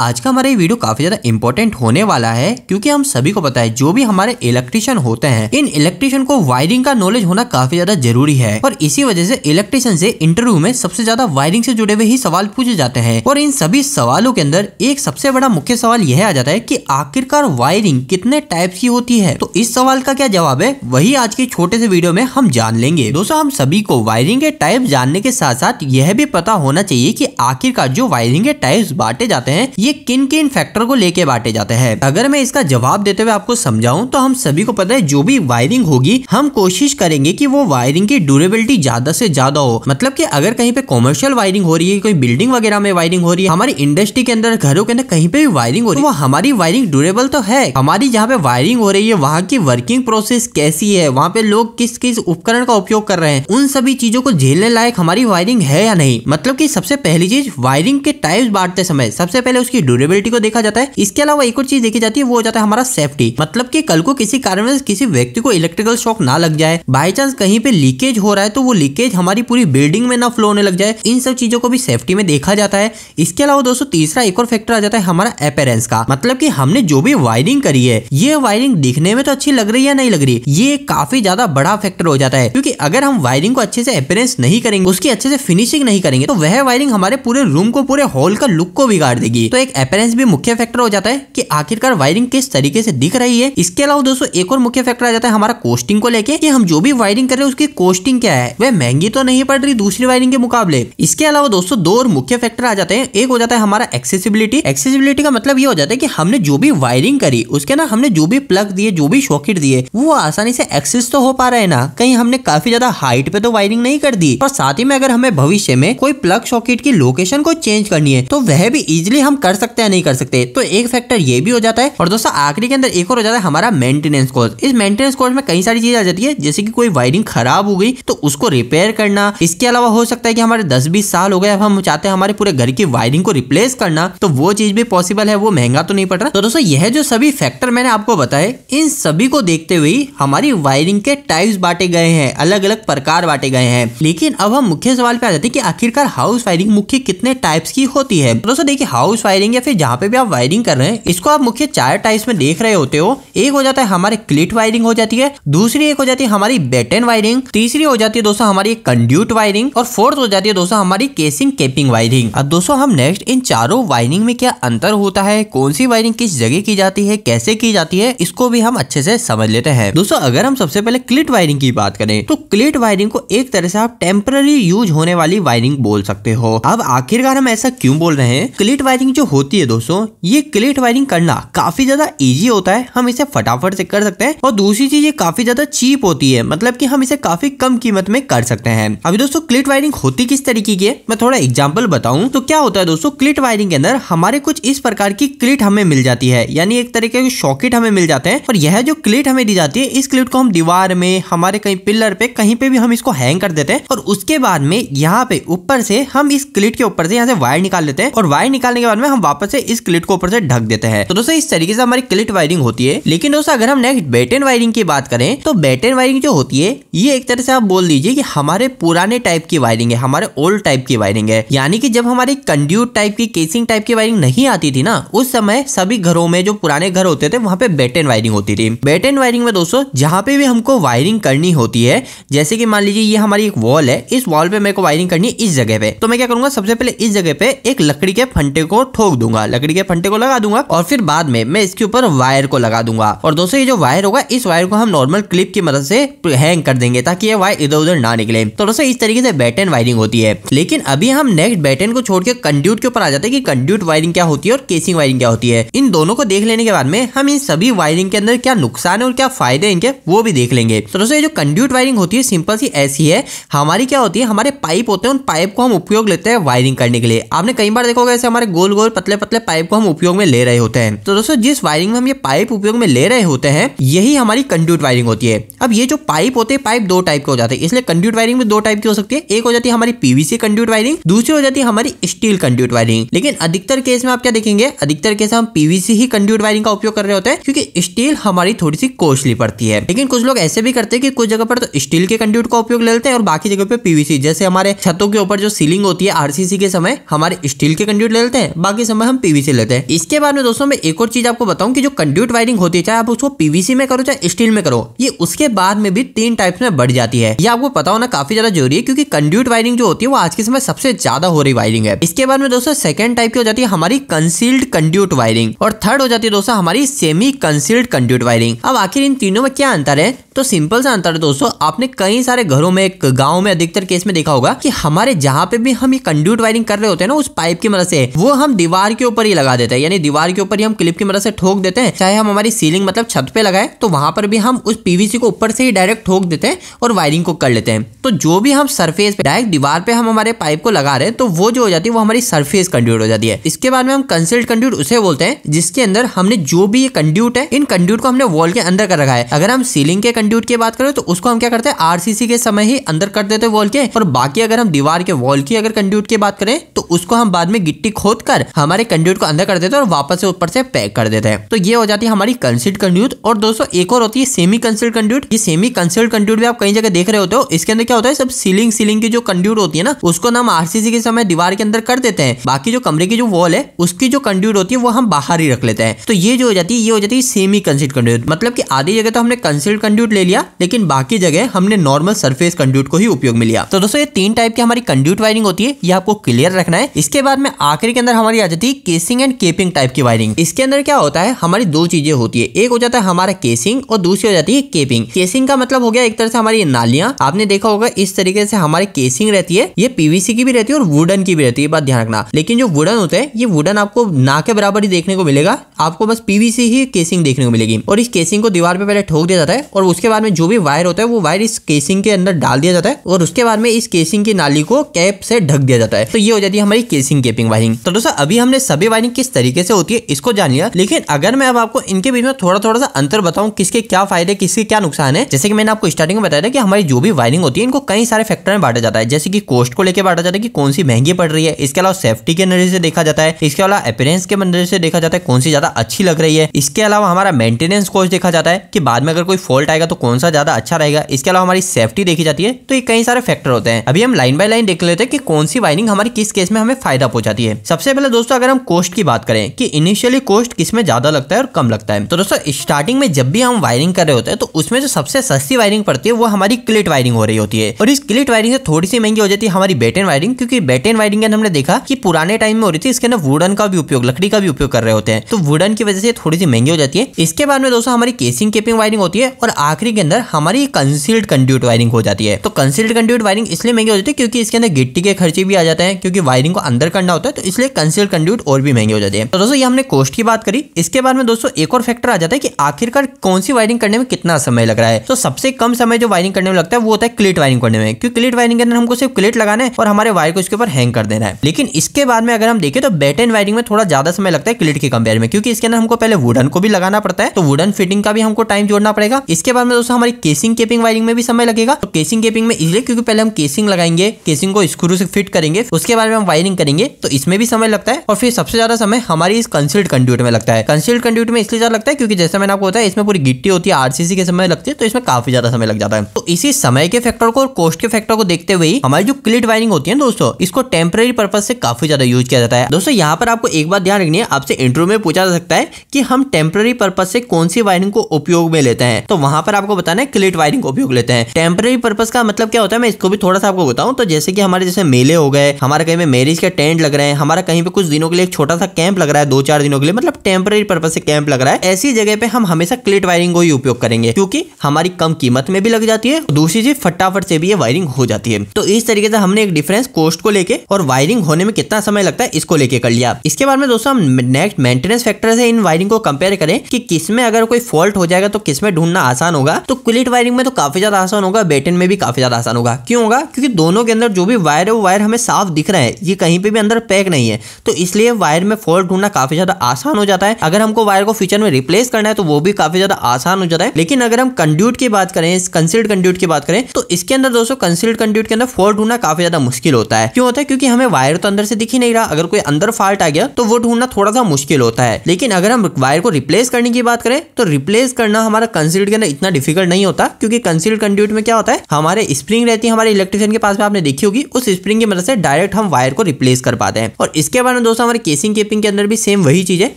आज का हमारा ये वीडियो काफी ज्यादा इंपॉर्टेंट होने वाला है क्योंकि हम सभी को पता है जो भी हमारे इलेक्ट्रिशियन होते हैं इन इलेक्ट्रिशियन को वायरिंग का नॉलेज होना काफी ज्यादा जरूरी है और इसी वजह से इलेक्ट्रिशियन से इंटरव्यू में सबसे ज्यादा वायरिंग से जुड़े हुए ही सवाल पूछे जाते हैं और इन सभी सवालों के अंदर एक सबसे बड़ा मुख्य सवाल यह आ जाता है की आखिरकार वायरिंग कितने टाइप की होती है तो इस सवाल का क्या जवाब है वही आज के छोटे से वीडियो में हम जान लेंगे दोस्तों हम सभी को वायरिंग के टाइप जानने के साथ साथ यह भी पता होना चाहिए की आखिरकार जो वायरिंग के टाइप बांटे जाते हैं ये ये किन किन फैक्टर को लेके बांटे जाते हैं अगर मैं इसका जवाब देते हुए आपको समझाऊं तो हम सभी को पता है जो भी वायरिंग होगी हम कोशिश करेंगे कि वो वायरिंग की ड्यूरेबिलिटी ज्यादा से ज्यादा हो मतलब कि अगर कहीं पे कॉमर्शियल वायरिंग हो रही है कोई बिल्डिंग वगैरह में वायरिंग हो रही है हमारी इंडस्ट्री के अंदर घरों के अंदर कहीं पे भी वायरिंग हो रही है तो हमारी वायरिंग ड्यूरेबल तो है हमारी जहाँ पे वायरिंग हो रही है वहाँ की वर्किंग प्रोसेस कैसी है वहाँ पे लोग किस किस उपकरण का उपयोग कर रहे हैं उन सभी चीजों को झेलने लायक हमारी वायरिंग है या नहीं मतलब की सबसे पहली चीज वायरिंग के टाइप बांटते समय सबसे पहले उसकी इसकी ड्यूरेबिलिटी को देखा जाता है इसके अलावा एक और चीज देखी जाती है वो हो जाता है हमारा सेफ्टी मतलब की कल को किसी कारण किसी व्यक्ति को इलेक्ट्रिकल शॉक ना लग जाए बाई चांस कहीं पे लीकेज हो रहा है तो वो लीकेज हमारी पूरी बिल्डिंग में ना फ्लो होने लग जाए इन सब चीजों को भी सेफ्टी में देखा जाता है इसके अलावा दोस्तों तीसरा एक और फैक्टर आ जाता है हमारा अपेरेंस का मतलब की हमने जो भी वायरिंग करी है ये वायरिंग दिखने में तो अच्छी लग रही है नहीं लग रही ये काफी ज्यादा बड़ा फैक्टर हो जाता है क्योंकि अगर हम वायरिंग को अच्छे से अपेरेंस नहीं करेंगे उसकी अच्छे से फिनिशिंग नहीं करेंगे तो वह वायरिंग हमारे पूरे रूम को पूरे हॉल का लुक को बिगाड़ देगी तो दोस्तों एक अपेरेंस भी मुख्य फैक्टर हो जाता है कि आखिरकार वायरिंग किस तरीके से दिख रही है इसके अलावा दोस्तों एक और मुख्य फैक्टर आ जाता है हमारा कोस्टिंग को लेके कि हम जो भी वायरिंग कर रहे हैं उसकी कोस्टिंग क्या है वह महंगी तो नहीं पड़ रही दूसरी वायरिंग के मुकाबले इसके अलावा दोस्तों दो और मुख्य फैक्टर आ जाते हैं एक हो जाता है हमारा एक्सेसिबिलिटी एक्सेसिबिलिटी का मतलब ये हो जाता है की हमने जो भी वायरिंग करी उसके ना हमने जो भी प्लग दिए जो भी शॉकेट दिए वो आसानी से एक्सेस तो हो पा रहे ना कहीं हमने काफी ज्यादा हाइट पे तो वायरिंग नहीं कर दी और साथ ही में अगर हमें भविष्य में कोई प्लग शॉकेट की लोकेशन को चेंज करनी है तो वह भी इजिली हम कर कर सकते हैं नहीं कर सकते तो एक फैक्टर ये भी हो जाता है और दोस्तों आखिरी के अंदर एक और हो जाता है हमारा मेंटेनेंस कॉस्ट इस मेंटेनेंस कॉस्ट में कई सारी चीज आ जाती है जैसे कि कोई वायरिंग खराब हो गई तो उसको रिपेयर करना इसके अलावा हो सकता है कि हमारे दस बीस साल हो गए अब हम चाहते हैं हमारे पूरे घर की वायरिंग को रिप्लेस करना तो वो चीज भी पॉसिबल है वो महंगा तो नहीं पड़ रहा तो दोस्तों यह जो सभी फैक्टर मैंने आपको बताए इन सभी को देखते हुए हमारी वायरिंग के टाइप्स बांटे गए हैं अलग अलग प्रकार बांटे गए हैं लेकिन अब हम मुख्य सवाल पे आ जाते हैं कि आखिरकार हाउस वायरिंग मुख्य कितने टाइप्स की होती है तो दोस्तों देखिए हाउस वायरिंग वायरिंग या फिर जहाँ पे भी आप वायरिंग कर रहे हैं इसको आप मुख्य चार टाइप्स में देख रहे होते हो एक हो जाता है हमारे क्लिट वायरिंग हो जाती है दूसरी एक हो जाती है हमारी बेटन वायरिंग तीसरी हो जाती है दोस्तों हमारी कंड्यूट वायरिंग और फोर्थ हो जाती है दोस्तों हमारी केसिंग केपिंग वायरिंग अब दोस्तों हम नेक्स्ट इन चारों वायरिंग में क्या अंतर होता है कौन सी वायरिंग किस जगह की जाती है कैसे की जाती है इसको भी हम अच्छे से समझ लेते हैं दोस्तों अगर हम सबसे पहले क्लिट वायरिंग की बात करें तो क्लिट वायरिंग को एक तरह से आप टेम्पररी यूज होने वाली वायरिंग बोल सकते हो अब आखिरकार हम ऐसा क्यों बोल रहे हैं क्लिट वायरिंग जो होती है दोस्तों ये क्लेट वायरिंग करना काफी ज्यादा इजी होता है हम इसे फटाफट से कर सकते हैं और दूसरी चीज ये काफी ज्यादा चीप होती है मतलब कि हम इसे काफी कम कीमत में कर सकते हैं अभी दोस्तों क्लेट वायरिंग होती किस तरीके की है मैं थोड़ा एग्जाम्पल बताऊँ तो क्या होता है दोस्तों क्लिट वायरिंग के अंदर हमारे कुछ इस प्रकार की क्लिट हमें मिल जाती है यानी एक तरीके के शॉकेट हमें मिल जाते हैं और यह जो क्लिट हमें दी जाती है इस क्लिट को हम दीवार में हमारे कहीं पिल्लर पे कहीं पे भी हम इसको हैंग कर देते हैं और उसके बाद में यहाँ पे ऊपर से हम इस क्लिट के ऊपर से यहाँ से वायर निकाल लेते हैं और वायर निकालने के बाद में हम हम वापस से इस क्लिट को ऊपर से ढक देते हैं तो दोस्तों इस तरीके से हमारी क्लिट वायरिंग होती है लेकिन दोस्तों अगर हम नेक्स्ट बैटन वायरिंग की बात करें तो बैटन वायरिंग जो होती है ये एक तरह से आप बोल दीजिए कि हमारे पुराने टाइप की वायरिंग है हमारे ओल्ड टाइप की वायरिंग है यानी कि जब हमारी कंड्यूट टाइप की केसिंग टाइप की वायरिंग नहीं आती थी ना उस समय सभी घरों में जो पुराने घर होते थे वहाँ पे बैटन वायरिंग होती थी बैटन वायरिंग में दोस्तों जहाँ पे भी हमको वायरिंग करनी होती है जैसे कि मान लीजिए ये हमारी एक वॉल है इस वॉल पे मेरे को वायरिंग करनी है इस जगह पे तो मैं क्या करूंगा सबसे पहले इस जगह पे एक लकड़ी के फंटे को ठोक ठोक दूंगा लकड़ी के फंटे को लगा दूंगा और फिर बाद में मैं इसके ऊपर वायर को लगा दूंगा और दोस्तों ये जो वायर होगा इस वायर को हम नॉर्मल क्लिप की मदद से हैंग कर देंगे ताकि ये वायर इधर उधर ना निकले तो दोस्तों इस तरीके से बैटन वायरिंग होती है लेकिन अभी हम नेक्स्ट बैटन को छोड़ के कंड्यूट के ऊपर आ जाते हैं कि कंड्यूट वायरिंग क्या होती है और केसिंग वायरिंग क्या होती है इन दोनों को देख लेने के बाद में हम इन सभी वायरिंग के अंदर क्या नुकसान है और क्या फायदे इनके वो भी देख लेंगे तो दोस्तों ये जो कंड्यूट वायरिंग होती है सिंपल सी ऐसी है हमारी क्या होती है हमारे पाइप होते हैं उन पाइप को हम उपयोग लेते हैं वायरिंग करने के लिए आपने कई बार देखोगे ऐसे हमारे गोल गोल पतले पतले पाइप को हम उपयोग में ले रहे होते हैं तो दोस्तों जिस वायरिंग में हम ये पाइप उपयोग में ले रहे होते हैं यही हमारी कंड्यूट वायरिंग होती है अब ये जो पाइप होते हैं पाइप दो टाइप के हो जाते हैं इसलिए कंड्यूट वायरिंग में दो टाइप की हो सकती है एक हो जाती है हमारी पीवीसी कंड्यूट वायरिंग दूसरी हो जाती है हमारी स्टील कंड्यूट वायरिंग लेकिन अधिकतर केस में आप क्या देखेंगे अधिकतर केस हम पीवीसी ही कंड्यूट वायरिंग का उपयोग कर रहे होते हैं क्योंकि स्टील हमारी थोड़ी सी कोस्टली पड़ती है लेकिन कुछ लोग ऐसे भी करते हैं कि कुछ जगह पर तो स्टील के कंड्यूट का उपयोग लेते हैं और बाकी जगह पे पीवीसी जैसे हमारे छतों के ऊपर जो सीलिंग होती है आरसीसी के समय हमारे स्टील के कंड्यूट लेते हैं बाकी समय हम पीवीसी लेते हैं इसके बाद में दोस्तों मैं एक और चीज आपको बताऊं कि जो कंड्यूट वायरिंग होती है चाहे आप उसको पीवीसी में करो चाहे स्टील में करो ये उसके बाद में भी तीन टाइप में बढ़ जाती है ये आपको पता होना काफी ज्यादा जरूरी है क्योंकि कंड्यूट वायरिंग जो होती है वो आज के समय सबसे ज्यादा हो रही वायरिंग है इसके बाद में दोस्तों सेकंड टाइप की हो जाती है हमारी कंसील्ड कंड्यूट वायरिंग और थर्ड हो जाती है दोस्तों हमारी सेमी कंसील्ड कंड्यूट वायरिंग अब आखिर इन तीनों में क्या अंतर है तो सिंपल सा अंतर दोस्तों आपने कई सारे घरों में गाँव में अधिकतर केस में देखा होगा कि हमारे जहाँ पे भी हम ये कंड्यूट वायरिंग कर रहे होते हैं ना उस पाइप की मदद से वो हम दीवार के ऊपर ही लगा देते हैं यानी दीवार के ऊपर ही हम क्लिप की मदद से ठोक देते हैं चाहे हम हमारी सीलिंग मतलब छत पे लगाए तो वहां पर भी हम उस पीवीसी को ऊपर से ही डायरेक्ट ठोक देते हैं और वायरिंग को कर लेते हैं तो जो भी हम सरफेस पे डायरेक्ट दीवार पे हम हमारे पाइप को लगा रहे हैं तो वो जो हो जाती है वो हमारी सरफेस कंड्यूट हो जाती है इसके बाद में हम कंसल्ट कंड्यूट उसे बोलते हैं जिसके अंदर हमने जो भी ये कंड्यूट है इन कंड्यूट को हमने वॉल के अंदर कर रखा है अगर हम सीलिंग के एम्प्लीट्यूड की बात करें तो उसको हम क्या करते हैं आरसीसी के समय ही अंदर कर देते हैं वॉल के और बाकी अगर हम दीवार के वॉल की अगर कंड्यूट की बात करें तो उसको हम बाद में गिट्टी खोद कर हमारे कंड्यूट को अंदर कर देते हैं और वापस से ऊपर से पैक कर देते हैं तो ये हो जाती है हमारी कंसिल्ड कंड्यूट और दोस्तों एक और होती है सेमी कंसिल्ड कंड्यूट ये सेमी कंसिल्ड कंड्यूट भी आप कई जगह देख रहे होते हो इसके अंदर क्या होता है सब सीलिंग सीलिंग की जो कंड्यूट होती है ना उसको हम आरसीसी के समय दीवार के अंदर कर देते हैं बाकी जो कमरे की जो वॉल है उसकी जो कंड्यूट होती है वो हम बाहर ही रख लेते हैं तो ये जो हो जाती है ये हो जाती है सेमी कंसिल्ड कंड्यूट मतलब की आधी जगह तो हमने कंसिल्ड कंड्यूट कंड्यूट ले लिया लेकिन बाकी जगह हमने नॉर्मल सरफेस कंड्यूट को ही उपयोग में लिया तो दोस्तों ये तीन टाइप की हमारी कंड्यूट वायरिंग होती है ये आपको क्लियर रखना है इसके बाद में आखिरी के अंदर हमारी आ जाती है केसिंग एंड केपिंग टाइप की वायरिंग इसके अंदर क्या होता है हमारी दो चीजें होती है एक हो जाता है हमारा केसिंग और दूसरी हो जाती है केपिंग केसिंग का मतलब हो गया एक तरह से हमारी नालियां आपने देखा होगा इस तरीके से हमारी केसिंग रहती है ये पीवीसी की भी रहती है और वुडन की भी रहती है बात ध्यान रखना लेकिन जो वुडन होता है ये वुडन आपको ना के बराबर ही देखने को मिलेगा आपको बस पीवीसी ही केसिंग देखने को मिलेगी और इस केसिंग को दीवार पे पहले ठोक दिया जाता है और उसी उसके बाद में जो भी वायर होता है वो वायर इस केसिंग के अंदर डाल दिया जाता है और उसके बाद में इस केसिंग की नाली को कैप से ढक दिया जाता है तो ये हो जाती है हमारी केसिंग केपिंग वायरिंग तो दोस्तों अभी हमने सभी वायरिंग किस तरीके से होती है इसको जान लिया लेकिन अगर मैं अब आपको इनके बीच में थोड़ा थोड़ा सा अंतर बताऊं किसके क्या फायदे किसके क्या नुकसान है जैसे कि मैंने आपको स्टार्टिंग में बताया था कि हमारी जो भी वायरिंग होती है इनको कई सारे फैक्टर में बांटा जाता है जैसे कि कॉस्ट को लेकर बांटा जाता है कि कौन सी महंगी पड़ रही है इसके अलावा सेफ्टी के नजर से देखा जाता है इसके अलावा अपेरेंस के नजर से देखा जाता है कौन सी ज्यादा अच्छी लग रही है इसके अलावा हमारा मेंटेनेंस कॉस्ट देखा जाता है कि बाद में अगर कोई फॉल्ट आएगा तो तो कौन सा ज्यादा अच्छा रहेगा इसके अलावा हमारी सेफ्टी देखी जाती है तो ये कई सारे फैक्टर होते हैं अभी हम लाइन बाय लाइन देख लेते हैं कि कौन सी वाइनिंग हमारी किस केस में हमें फायदा पहुंचाती है सबसे पहले दोस्तों अगर हम कोस्ट की बात करें कि इनिशियली कोस्ट किस में ज्यादा लगता है और कम लगता है तो दोस्तों स्टार्टिंग में जब भी हम वायरिंग कर रहे होते हैं तो उसमें जो सबसे सस्ती वायरिंग पड़ती है वो हमारी क्लिट वायरिंग हो रही होती है और इस क्लिट वायरिंग से थोड़ी सी महंगी हो जाती है हमारी बेटेन वायरिंग क्योंकि बेटेन वायरिंग हमने देखा कि पुराने टाइम में हो रही थी इसके अंदर वुडन का भी उपयोग लकड़ी का भी उपयोग कर रहे होते हैं तो वुडन की वजह से थोड़ी सी महंगी हो जाती है इसके बाद में दोस्तों हमारी केसिंग केपिंग वायरिंग होती है और आखिर आखिरी के अंदर हमारी कंसील्ड कंड्यूट वायरिंग हो जाती है तो कंसील्ड कंड्यूट वायरिंग इसलिए महंगी हो जाती है क्योंकि इसके अंदर गिट्टी के खर्चे भी आ जाते हैं क्योंकि वायरिंग को अंदर करना होता है तो इसलिए कंसील्ड कंड्यूट और भी महंगे हो जाते हैं तो दोस्तों ये हमने कॉस्ट की बात करी इसके बाद में दोस्तों एक और फैक्टर आ जाता है कि आखिरकार कौन सी वायरिंग करने में कितना समय लग रहा है तो सबसे कम समय जो वायरिंग करने में लगता है वो होता है क्लिट वायरिंग करने में क्योंकि क्लिट वायरिंग के अंदर हमको सिर्फ क्लिट लगाना है और हमारे वायर को इसके ऊपर हैंग कर देना है लेकिन इसके बाद में अगर हम देखें तो बैटन एंड वायरिंग में थोड़ा ज्यादा समय लगता है क्लिट के कंपेयर में क्योंकि इसके अंदर हमको पहले वुडन को भी लगाना पड़ता है तो वुडन फिटिंग का भी हमको टाइम जोड़ना पड़ेगा इसके बाद में दोस्तों हमारी केसिंग केपिंग वायरिंग में भी समय लगेगा तो केसिंग केपिंग में इसलिए क्योंकि पहले हम केसिंग लगाएंगे केसिंग को स्क्रू से फिट करेंगे उसके बाद में हम वायरिंग करेंगे तो इसमें भी समय लगता है और फिर सबसे ज्यादा समय हमारी इस कंसिल्ड कंड्यूट में लगता है कंसिल्ड कंड्यूट में इसलिए ज्यादा लगता है क्योंकि जैसे मैंने आपको बताया इसमें पूरी गिट्टी होती है आरसीसी के समय लगती है तो इसमें काफी ज्यादा समय लग जाता है तो इसी समय के फैक्टर को और कॉस्ट के फैक्टर को देखते हुए हमारी जो क्लिट वायरिंग होती है दोस्तों इसको टेम्पररी पर्पज से काफी ज्यादा यूज किया जाता है दोस्तों यहाँ पर आपको एक बात ध्यान रखनी है आपसे इंटरव्यू में पूछा जा सकता है कि हम टेम्पररी पर्पज से कौन सी वायरिंग को उपयोग में लेते हैं तो वहां पर आपको बताना है क्लिट वायरिंग का उपयोग लेते हैं टेम्पररी पर्पज का मतलब क्या होता है मैं इसको भी थोड़ा सा आपको बताऊँ तो जैसे कि हमारे जैसे मेले हो गए हमारे कहीं में मैरिज के टेंट लग रहे हैं हमारा कहीं पे कुछ दिनों के लिए एक छोटा सा कैंप लग रहा है दो चार दिनों के लिए मतलब टेम्पररी पर्पज से कैंप लग रहा है ऐसी जगह पे हम हमेशा क्लिट वायरिंग को ही उपयोग करेंगे क्योंकि हमारी कम कीमत में भी लग जाती है दूसरी चीज फटाफट से भी ये वायरिंग हो जाती है तो इस तरीके से हमने एक डिफरेंस कोस्ट को लेके और वायरिंग होने में कितना समय लगता है इसको लेके कर लिया इसके बाद में दोस्तों हम नेक्स्ट मेंटेनेंस फैक्टर से इन वायरिंग को कंपेयर करें कि किसमें अगर कोई फॉल्ट हो जाएगा तो किसमें ढूंढना आसान होगा होगा तो क्लिट वायरिंग में तो काफी ज्यादा आसान होगा बेटन में भी काफी ज्यादा आसान होगा क्यों होगा क्योंकि दोनों के अंदर जो भी वायर है वो वायर हमें साफ दिख रहा है ये कहीं पे भी अंदर पैक नहीं है तो इसलिए वायर में फॉल्ट ढूंढना काफी ज्यादा आसान हो जाता है अगर हमको वायर को फ्यूचर में रिप्लेस करना है तो वो भी काफी ज्यादा आसान हो जाता है लेकिन अगर हम कंड्यूट की बात करें कंसिल्ड कंड्यूट की बात करें तो इसके अंदर दोस्तों कंसिल्ड कंड्यूट के अंदर फॉल्ट ढूंढना काफी ज्यादा मुश्किल होता है क्यों होता है क्योंकि हमें वायर तो अंदर से दिख ही नहीं रहा अगर कोई अंदर फॉल्ट आ गया तो वो ढूंढना थोड़ा सा मुश्किल होता है लेकिन अगर हम वायर को रिप्लेस करने की बात करें तो रिप्लेस करना हमारा कंसिल्ड के अंदर इतना डिफिकल्ट नहीं होता क्योंकि कंसील्ड कंड्यूट में क्या होता है हमारे स्प्रिंग रहती है हमारे इलेक्ट्रिशियन के पास में आपने देखी होगी उस स्प्रिंग की मदद से डायरेक्ट हम वायर को रिप्लेस कर पाते हैं और इसके बाद दोस्तों हमारे केसिंग केपिंग के अंदर भी सेम वही चीज है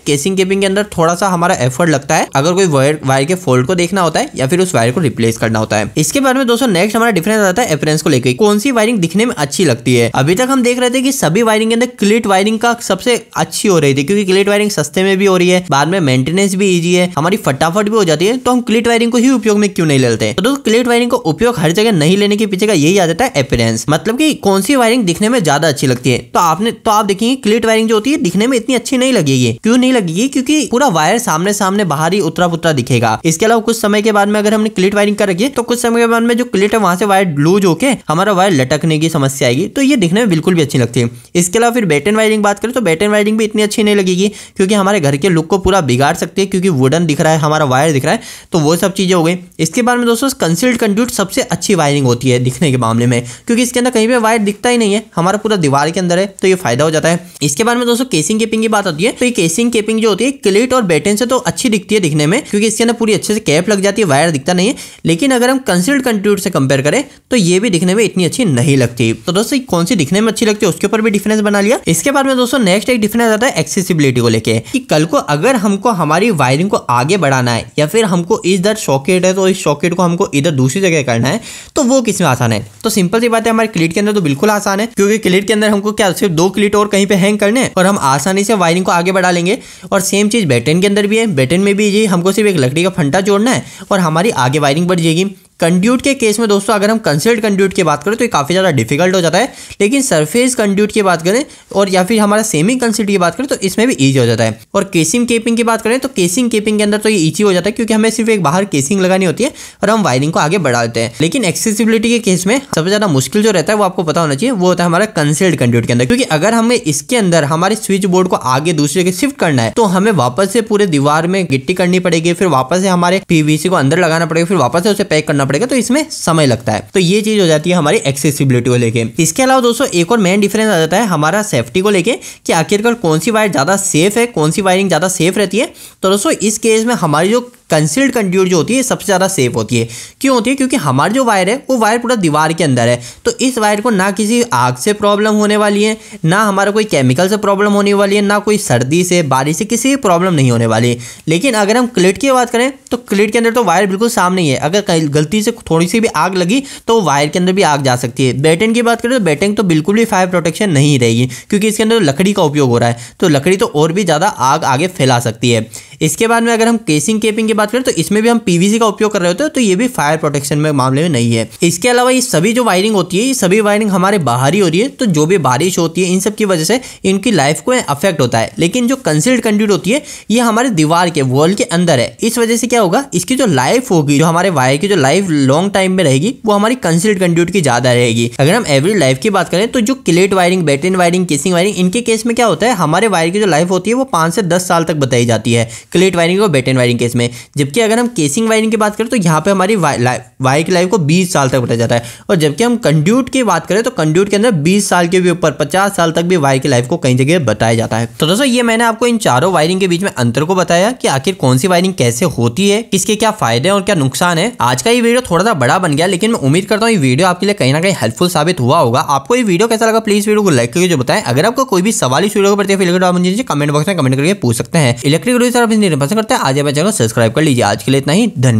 केसिंग केपिंग के अंदर थोड़ा सा हमारा एफर्ट लगता है अगर कोई वायर वायर के फोल्ड को देखना होता है या फिर उस वायर को रिप्लेस करना होता है इसके बारे में दोस्तों नेक्स्ट हमारा डिफरेंस आता है एफरेंस को लेकर कौन सी वायरिंग दिखने में अच्छी लगती है अभी तक हम देख रहे थे कि सभी वायरिंग के अंदर क्लिट वायरिंग का सबसे अच्छी हो रही थी क्योंकि क्लिट वायरिंग सस्ते में भी हो रही है बाद में मेंटेनेंस भी ईजी है हमारी फटाफट भी हो जाती है तो हम क्लिट वायरिंग को ही उपयोग में क्यों नहीं लेते तो दोस्तों वायरिंग का उपयोग हर जगह नहीं लेने के पीछे का यही आ जाता है अपेरेंस मतलब की कौन सी वायरिंग दिखने में ज्यादा अच्छी लगती है तो आपने तो आप देखेंगे क्लिट वायरिंग जो होती है दिखने में इतनी अच्छी नहीं लगेगी क्यों नहीं लगेगी क्योंकि पूरा वायर सामने सामने बाहर ही उतरा पुतरा दिखेगा इसके अलावा कुछ समय के बाद में अगर हमने क्लिट वायरिंग कर रखी है तो कुछ समय के बाद में जो क्लिट है वहां से वायर लूज होकर हमारा वायर लटकने की समस्या आएगी तो ये दिखने में बिल्कुल भी अच्छी लगती है इसके अलावा फिर बैटन वायरिंग बात करें तो बैटन वायरिंग भी इतनी अच्छी नहीं लगेगी क्योंकि हमारे घर के लुक को पूरा बिगाड़ सकती है क्योंकि वुडन दिख रहा है हमारा वायर दिख रहा है तो वो सब चीजें हो गई हुए इसके बारे में दोस्तों कंसील्ड कंड्यूट सबसे अच्छी वायरिंग होती है दिखने के मामले में क्योंकि इसके अंदर कहीं पर वायर दिखता ही नहीं है हमारा पूरा दीवार के अंदर है तो ये फायदा हो जाता है इसके बारे में दोस्तों केसिंग केपिंग की बात होती है तो ये केसिंग केपिंग जो होती है क्लेट और बैटन से तो अच्छी दिखती है दिखने में क्योंकि इसके अंदर पूरी अच्छे से कैप लग जाती है वायर दिखता नहीं है लेकिन अगर हम कंसील्ड कंट्रीब्यूट से कंपेयर करें तो ये भी दिखने में इतनी अच्छी नहीं लगती तो दोस्तों कौन सी दिखने में अच्छी लगती है उसके ऊपर भी डिफरेंस बना लिया इसके बाद में दोस्तों नेक्स्ट एक डिफरेंस आता है एक्सेसिबिलिटी को लेकर कि कल को अगर हमको हमारी वायरिंग को आगे बढ़ाना है या फिर हमको इस दर सॉकेट सॉकेट है तो इस सॉकेट को हमको इधर दूसरी जगह करना है तो वो किसमें आसान है तो सिंपल सी बात है हमारे क्लिट के अंदर तो बिल्कुल आसान है क्योंकि क्लिट के अंदर हमको क्या सिर्फ दो क्लिट और कहीं पे हैंग करने और हम आसानी से वायरिंग को आगे बढ़ा लेंगे और सेम चीज़ बैटन के अंदर भी है बैटन में भी जी हमको सिर्फ एक लकड़ी का फंटा जोड़ना है और हमारी आगे वायरिंग बढ़ जाएगी कंड्यूट के केस में दोस्तों अगर हम कंसल्ट कंड्यूट की बात करें तो ये काफ़ी ज़्यादा डिफिकल्ट हो जाता है लेकिन सरफेस कंड्यूट की बात करें और या फिर हमारा सेमी कंसल्ट की बात करें तो इसमें भी ईजी हो जाता है और केसिंग केपिंग की बात करें तो केसिंग केपिंग के अंदर तो ये ईजी हो जाता है क्योंकि हमें सिर्फ एक बाहर केसिंग लगानी होती है और हम वायरिंग को आगे बढ़ा देते हैं लेकिन एक्सेसिबिलिटी के केस में सबसे ज़्यादा मुश्किल जो रहता है वो आपको पता होना चाहिए वो होता है हमारा कंसल्ट कंड्यूट के अंदर क्योंकि अगर हमें इसके अंदर हमारे स्विच बोर्ड को आगे दूसरे के शिफ्ट करना है तो हमें वापस से पूरे दीवार में गिट्टी करनी पड़ेगी फिर वापस से हमारे पीवीसी को अंदर लगाना पड़ेगा फिर वापस से उसे पैक करना पड़ेगा तो इसमें समय लगता है तो ये चीज हो जाती है हमारी एक्सेसिबिलिटी को लेके इसके अलावा दोस्तों एक और मेन डिफरेंस आ जाता है हमारा सेफ्टी को लेके कि आखिरकार कौन सी वायर ज़्यादा सेफ है कौन सी वायरिंग ज़्यादा सेफ रहती है तो दोस्तों इस केस में हमारी जो कंसील्ड कंड्यूट जो होती है सबसे ज़्यादा सेफ होती है क्यों होती है क्योंकि हमारा जो वायर है वो वायर पूरा दीवार के अंदर है तो इस वायर को ना किसी आग से प्रॉब्लम होने वाली है ना हमारा कोई केमिकल से प्रॉब्लम होने वाली है ना कोई सर्दी से बारिश से किसी की प्रॉब्लम नहीं होने वाली लेकिन अगर हम क्लिट की बात करें तो क्लिट के अंदर तो वायर बिल्कुल सामने ही है अगर गलती से थोड़ी सी भी आग लगी तो वायर के अंदर भी आग जा सकती है बैटन की बात करें तो बैटन तो बिल्कुल भी फायर प्रोटेक्शन नहीं रहेगी क्योंकि इसके अंदर तो लकड़ी का उपयोग हो रहा है तो लकड़ी तो और भी ज़्यादा आग आगे फैला सकती है इसके बाद में अगर हम केसिंग केपिंग की बात करें तो इसमें भी हम पीवीसी का उपयोग कर रहे होते हैं तो ये भी फायर प्रोटेक्शन में मामले में नहीं है इसके अलावा ये सभी जो वायरिंग होती है ये सभी वायरिंग हमारे बाहरी हो रही है तो जो भी बारिश होती है इन सब की वजह से इनकी लाइफ को अफेक्ट होता है लेकिन जो कंसिल्ड कंड्यूट होती है ये हमारे दीवार के वॉल के अंदर है इस वजह से क्या होगा इसकी जो लाइफ होगी जो हमारे वायर की जो लाइफ लॉन्ग टाइम में रहेगी वो हमारी कंसिल्ड कंड्यूट की ज्यादा रहेगी अगर हम एवरी लाइफ की बात करें तो जो cleat wiring battery wiring casing wiring इनके केस में क्या होता है हमारे वायर की जो लाइफ होती है वो पाँच से दस साल तक बताई जाती है क्लेट वायरिंग और बेटन वायरिंग केस में जबकि अगर हम केसिंग वायरिंग की बात करें तो यहाँ पर हमारी वायर की लाइफ को बीस साल तक बताया जाता है और जबकि हम कंड्यूट की बात करें तो कंड्यूट के अंदर बीस साल के भी ऊपर पचास साल तक भी वायर की लाइफ को कई जगह बताया जाता है तो दोस्तों ये मैंने आपको इन चारों वायरिंग के बीच में अंतर को बताया कि आखिर कौन सी वायरिंग कैसे होती है किसके क्या फायदे और क्या नुकसान है आज का ये वीडियो थोड़ा सा बड़ा बन गया लेकिन मैं उम्मीद करता हूँ ये वीडियो आपके लिए कहीं ना कहीं हेल्पफुल साबित हुआ होगा आपको ये वीडियो कैसा लगा प्लीज वीडियो को लाइक करके जो बताएं अगर आपको कोई भी सवाल इस वीडियो को प्रति कमेंट बॉक्स में कमेंट करके पूछ सकते हैं इलेक्ट्रिक निरंपसंद करता है आज आप चैनल सब्सक्राइब कर लीजिए आज के लिए इतना ही धन्यवाद